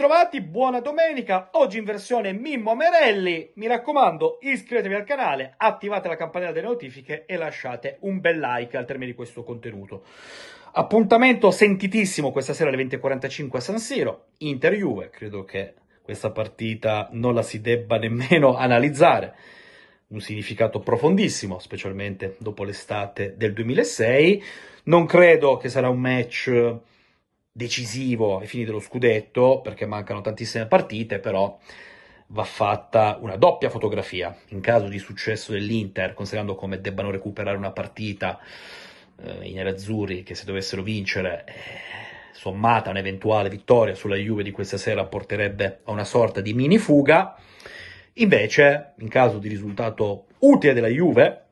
Ritrovati, buona domenica, oggi in versione Mimmo Merelli. Mi raccomando, iscrivetevi al canale, attivate la campanella delle notifiche e lasciate un bel like al termine di questo contenuto. Appuntamento sentitissimo questa sera alle 20.45 a San Siro, Inter-Juve, credo che questa partita non la si debba nemmeno analizzare. Un significato profondissimo, specialmente dopo l'estate del 2006. Non credo che sarà un match decisivo ai fini dello scudetto, perché mancano tantissime partite, però va fatta una doppia fotografia. In caso di successo dell'Inter, considerando come debbano recuperare una partita eh, i nerazzurri che se dovessero vincere, eh, sommata un'eventuale vittoria sulla Juve di questa sera porterebbe a una sorta di mini fuga. Invece, in caso di risultato utile della Juve,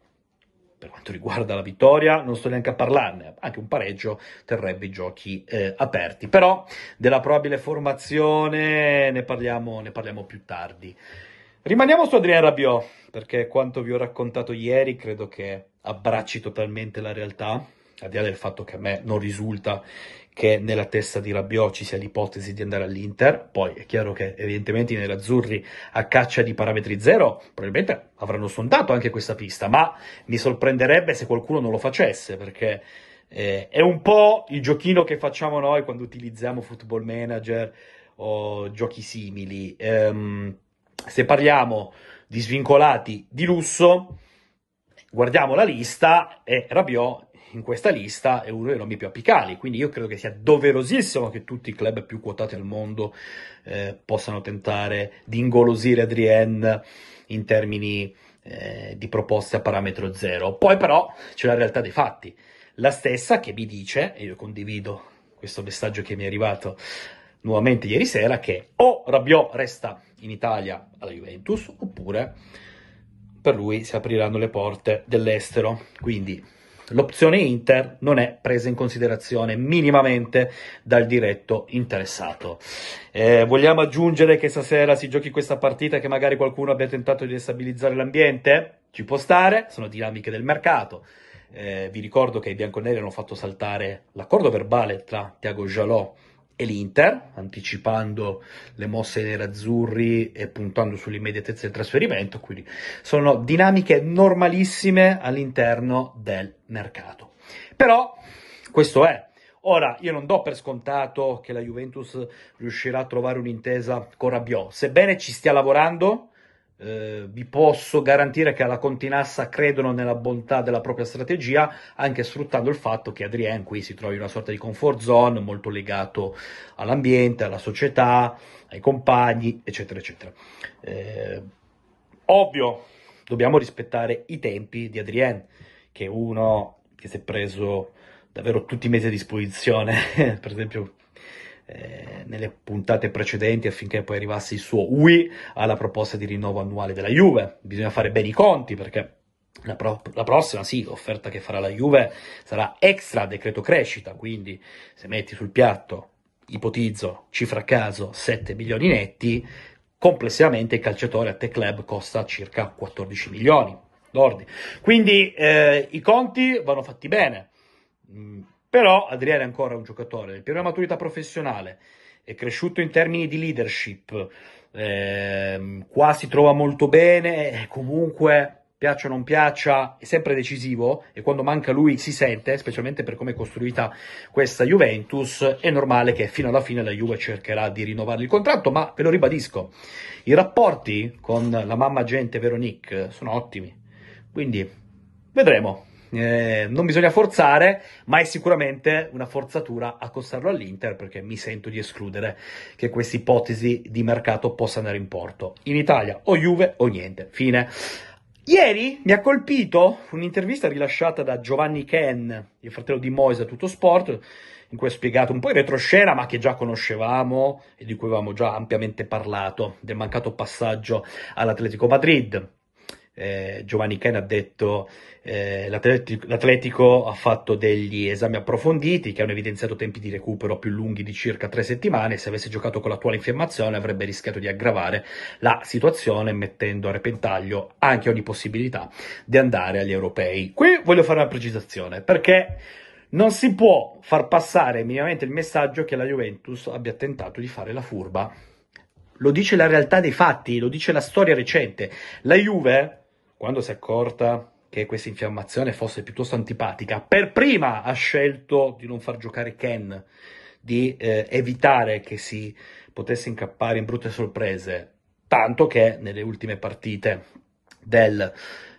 per quanto riguarda la vittoria, non sto neanche a parlarne, anche un pareggio terrebbe i giochi eh, aperti. Però della probabile formazione ne parliamo, ne parliamo più tardi. Rimaniamo su Adrien Rabiot, perché quanto vi ho raccontato ieri credo che abbracci totalmente la realtà, al di là del fatto che a me non risulta che nella testa di Rabiot ci sia l'ipotesi di andare all'Inter, poi è chiaro che evidentemente i nerazzurri a caccia di parametri zero probabilmente avranno sondato anche questa pista, ma mi sorprenderebbe se qualcuno non lo facesse perché eh, è un po' il giochino che facciamo noi quando utilizziamo Football Manager o giochi simili. Ehm, se parliamo di svincolati di lusso, guardiamo la lista e Rabiot in questa lista è uno dei nomi più apicali, quindi io credo che sia doverosissimo che tutti i club più quotati al mondo eh, possano tentare di ingolosire Adrien in termini eh, di proposte a parametro zero. Poi però c'è la realtà dei fatti, la stessa che mi dice, e io condivido questo messaggio che mi è arrivato nuovamente ieri sera, che o Rabiot resta in Italia alla Juventus oppure per lui si apriranno le porte dell'estero. Quindi Esatto. l'opzione Inter non è presa in considerazione minimamente dal diretto interessato. Eh, vogliamo aggiungere che stasera si giochi questa partita che magari qualcuno abbia tentato di destabilizzare l'ambiente? Ci può stare, sono dinamiche del mercato. Eh, vi ricordo che i bianconeri hanno fatto saltare l'accordo verbale tra Tiago Jalò e l'Inter, anticipando le mosse nerazzurri e puntando sull'immediatezza del trasferimento, quindi sono dinamiche normalissime all'interno del mercato. Però questo è. Ora, io non do per scontato che la Juventus riuscirà a trovare un'intesa con Rabiot, sebbene ci stia lavorando, eh, vi posso garantire che alla Continassa credono nella bontà della propria strategia, anche sfruttando il fatto che Adrien qui si trovi in una sorta di comfort zone molto legato all'ambiente, alla società, ai compagni, eccetera, eccetera. Eh, ovvio, dobbiamo rispettare i tempi di Adrien, che è uno che si è preso davvero tutti i mesi a disposizione, per esempio eh, nelle puntate precedenti affinché poi arrivasse il suo UI alla proposta di rinnovo annuale della Juve. Bisogna fare bene i conti perché la, pro- la, prossima, sì, l'offerta che farà la Juve sarà extra decreto crescita, quindi se metti sul piatto, ipotizzo, cifra a caso, 7 milioni netti, complessivamente il calciatore a te club costa circa 14 milioni lordi. Quindi eh, i conti vanno fatti bene. Mm però Adriano è ancora un giocatore del pieno maturità professionale, è cresciuto in termini di leadership, eh, qua si trova molto bene, eh, comunque piaccia o non piaccia, è sempre decisivo e quando manca lui si sente, specialmente per come è costruita questa Juventus, è normale che fino alla fine la Juve cercherà di rinnovare il contratto, ma ve lo ribadisco, i rapporti con la mamma agente Veronique sono ottimi, quindi vedremo eh, non bisogna forzare, ma è sicuramente una forzatura accostarlo all'Inter perché mi sento di escludere che questa ipotesi di mercato possa andare in porto. In Italia o Juve o niente, fine. Ieri mi ha colpito un'intervista rilasciata da Giovanni Ken, il fratello di Moise a Tutto Sport, in cui ha spiegato un po' in retroscena, ma che già conoscevamo e di cui avevamo già ampiamente parlato, del mancato passaggio all'Atletico Madrid eh, Giovanni Ken ha detto eh, l'atletico, l'atletico ha fatto degli esami approfonditi che hanno evidenziato tempi di recupero più lunghi di circa tre settimane. Se avesse giocato con l'attuale infiammazione avrebbe rischiato di aggravare la situazione mettendo a repentaglio anche ogni possibilità di andare agli europei. Qui voglio fare una precisazione perché non si può far passare minimamente il messaggio che la Juventus abbia tentato di fare la furba. Lo dice la realtà dei fatti, lo dice la storia recente. La Juve quando si è accorta che questa infiammazione fosse piuttosto antipatica, per prima ha scelto di non far giocare Ken, di eh, evitare che si potesse incappare in brutte sorprese, tanto che nelle ultime partite del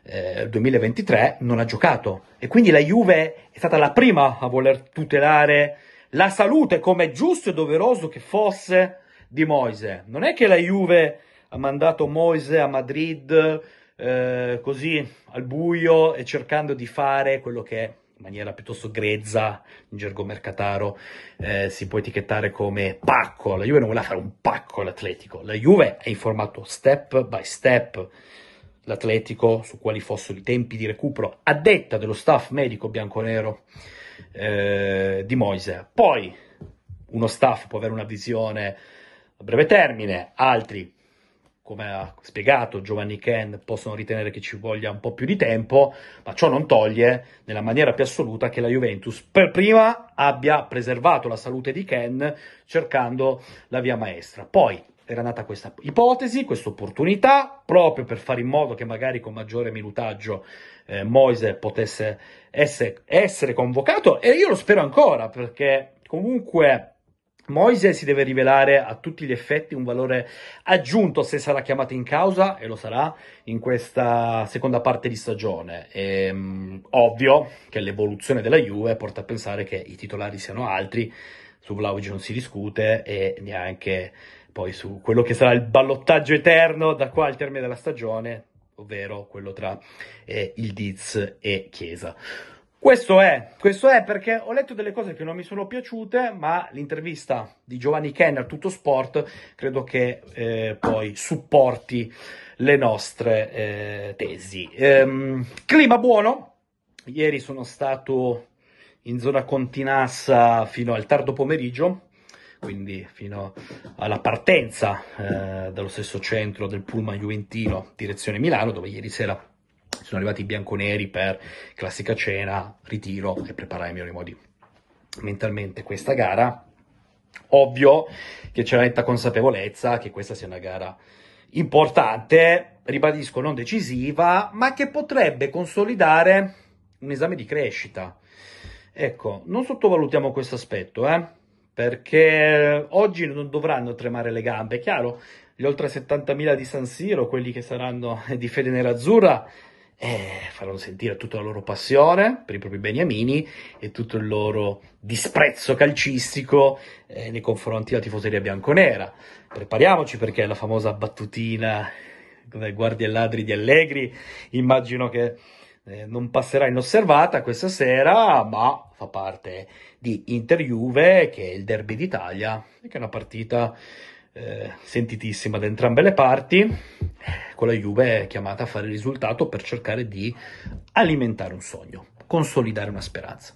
eh, 2023 non ha giocato e quindi la Juve è stata la prima a voler tutelare la salute come giusto e doveroso che fosse di Moise. Non è che la Juve ha mandato Moise a Madrid eh, così al buio e cercando di fare quello che in maniera piuttosto grezza, in gergo mercataro, eh, si può etichettare come pacco. La Juve non vuole fare un pacco all'Atletico, la Juve è informato step by step l'Atletico su quali fossero i tempi di recupero a detta dello staff medico bianconero eh, di Moise. Poi uno staff può avere una visione a breve termine, altri come ha spiegato Giovanni Ken, possono ritenere che ci voglia un po' più di tempo, ma ciò non toglie, nella maniera più assoluta, che la Juventus per prima abbia preservato la salute di Ken cercando la via maestra. Poi era nata questa ipotesi, questa opportunità, proprio per fare in modo che magari con maggiore minutaggio eh, Moise potesse essere, essere convocato, e io lo spero ancora, perché comunque Moise si deve rivelare a tutti gli effetti un valore aggiunto se sarà chiamato in causa, e lo sarà, in questa seconda parte di stagione. E, ehm, ovvio che l'evoluzione della Juve porta a pensare che i titolari siano altri, su Vlaovic non si discute e neanche poi su quello che sarà il ballottaggio eterno da qua al termine della stagione, ovvero quello tra eh, il Diz e Chiesa. Questo è, questo è perché ho letto delle cose che non mi sono piaciute, ma l'intervista di Giovanni Ken a Tutto Sport credo che eh, poi supporti le nostre eh, tesi. Ehm, clima buono, ieri sono stato in zona Continassa fino al tardo pomeriggio, quindi fino alla partenza eh, dallo stesso centro del Pullman Juventino, direzione Milano, dove ieri sera sono arrivati i bianconeri per classica cena, ritiro e preparare i migliori modi mentalmente questa gara. Ovvio che c'è una netta consapevolezza che questa sia una gara importante, ribadisco non decisiva, ma che potrebbe consolidare un esame di crescita. Ecco, non sottovalutiamo questo aspetto, eh? perché oggi non dovranno tremare le gambe, è chiaro, gli oltre 70.000 di San Siro, quelli che saranno di fede nerazzurra, eh, faranno sentire tutta la loro passione per i propri beniamini e tutto il loro disprezzo calcistico eh, nei confronti della tifoseria bianconera. Prepariamoci perché la famosa battutina dai guardi e ladri di Allegri immagino che eh, non passerà inosservata questa sera, ma fa parte di Inter-Juve che è il derby d'Italia e che è una partita eh, sentitissima da entrambe le parti, con la Juve è chiamata a fare il risultato per cercare di alimentare un sogno, consolidare una speranza.